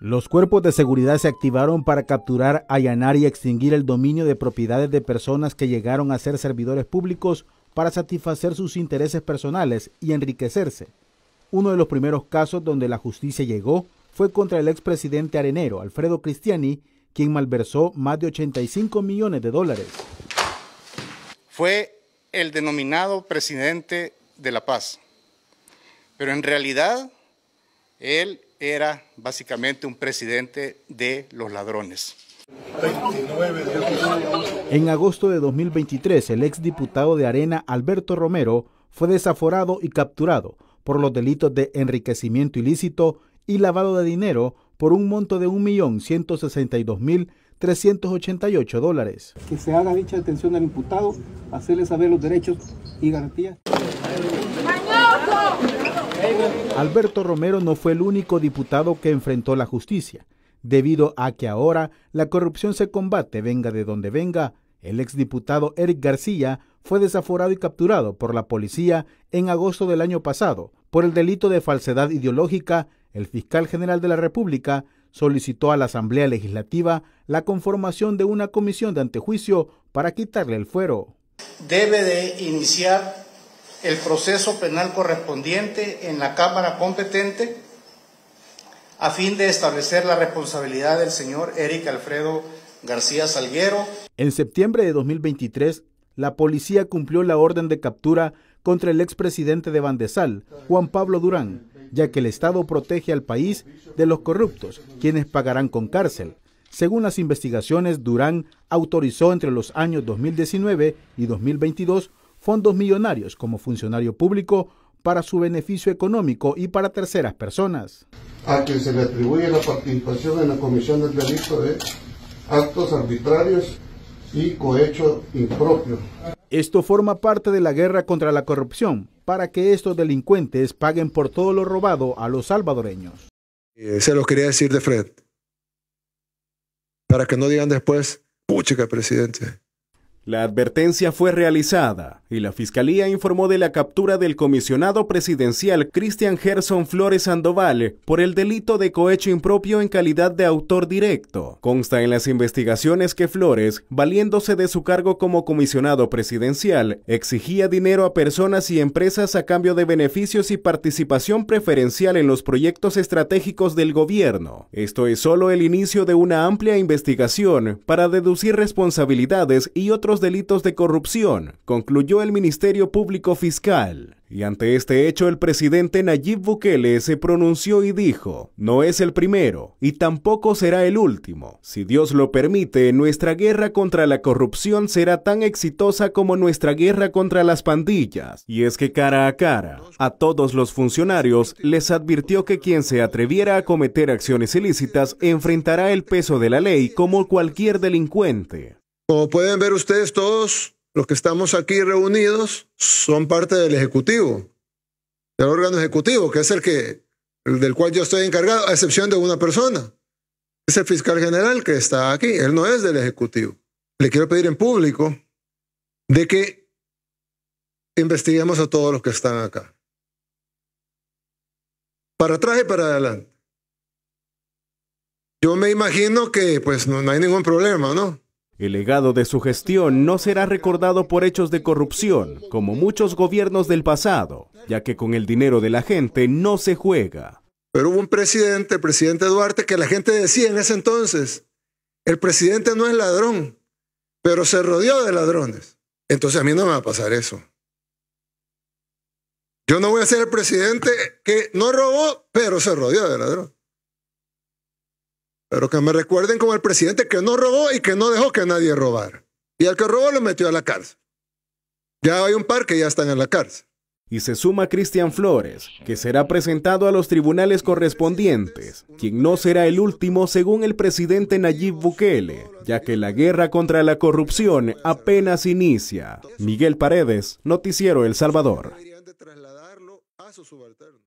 Los cuerpos de seguridad se activaron para capturar, allanar y extinguir el dominio de propiedades de personas que llegaron a ser servidores públicos para satisfacer sus intereses personales y enriquecerse. Uno de los primeros casos donde la justicia llegó fue contra el expresidente arenero Alfredo Cristiani, quien malversó más de 85 millones de dólares. Fue el denominado presidente de la paz, pero en realidad él era básicamente un presidente de los ladrones. En agosto de 2023, el exdiputado de Arena, Alberto Romero, fue desaforado y capturado por los delitos de enriquecimiento ilícito y lavado de dinero por un monto de 1.162.388 dólares. Que se haga dicha detención al imputado, hacerle saber los derechos y garantías. Alberto Romero no fue el único diputado que enfrentó la justicia. Debido a que ahora la corrupción se combate venga de donde venga, el exdiputado Eric García fue desaforado y capturado por la policía en agosto del año pasado por el delito de falsedad ideológica. El fiscal general de la República solicitó a la Asamblea Legislativa la conformación de una comisión de antejuicio para quitarle el fuero. Debe de iniciar el proceso penal correspondiente en la Cámara competente a fin de establecer la responsabilidad del señor Eric Alfredo García Salguero. En septiembre de 2023, la policía cumplió la orden de captura contra el expresidente de Bandesal, Juan Pablo Durán, ya que el Estado protege al país de los corruptos, quienes pagarán con cárcel. Según las investigaciones, Durán autorizó entre los años 2019 y 2022 fondos millonarios como funcionario público para su beneficio económico y para terceras personas. A quien se le atribuye la participación en la comisión del delito de actos arbitrarios y cohecho impropio. Esto forma parte de la guerra contra la corrupción, para que estos delincuentes paguen por todo lo robado a los salvadoreños. Eh, se los quería decir de frente, para que no digan después, que presidente. La advertencia fue realizada y la Fiscalía informó de la captura del comisionado presidencial Cristian Gerson Flores Sandoval por el delito de cohecho impropio en calidad de autor directo. Consta en las investigaciones que Flores, valiéndose de su cargo como comisionado presidencial, exigía dinero a personas y empresas a cambio de beneficios y participación preferencial en los proyectos estratégicos del gobierno. Esto es solo el inicio de una amplia investigación para deducir responsabilidades y otros delitos de corrupción, concluyó el Ministerio Público Fiscal. Y ante este hecho el presidente Nayib Bukele se pronunció y dijo, no es el primero y tampoco será el último. Si Dios lo permite, nuestra guerra contra la corrupción será tan exitosa como nuestra guerra contra las pandillas. Y es que cara a cara, a todos los funcionarios les advirtió que quien se atreviera a cometer acciones ilícitas enfrentará el peso de la ley como cualquier delincuente. Como pueden ver ustedes, todos los que estamos aquí reunidos son parte del Ejecutivo, del órgano Ejecutivo, que es el que del cual yo estoy encargado, a excepción de una persona. Es el fiscal general que está aquí, él no es del Ejecutivo. Le quiero pedir en público de que investiguemos a todos los que están acá. Para atrás y para adelante. Yo me imagino que pues no hay ningún problema, ¿no? El legado de su gestión no será recordado por hechos de corrupción, como muchos gobiernos del pasado, ya que con el dinero de la gente no se juega. Pero hubo un presidente, el presidente Duarte, que la gente decía en ese entonces, el presidente no es ladrón, pero se rodeó de ladrones. Entonces a mí no me va a pasar eso. Yo no voy a ser el presidente que no robó, pero se rodeó de ladrones. Pero que me recuerden como el presidente que no robó y que no dejó que nadie robar. Y al que robó lo metió a la cárcel. Ya hay un par que ya están en la cárcel. Y se suma Cristian Flores, que será presentado a los tribunales correspondientes, quien no será el último según el presidente Nayib Bukele, ya que la guerra contra la corrupción apenas inicia. Miguel Paredes, Noticiero El Salvador.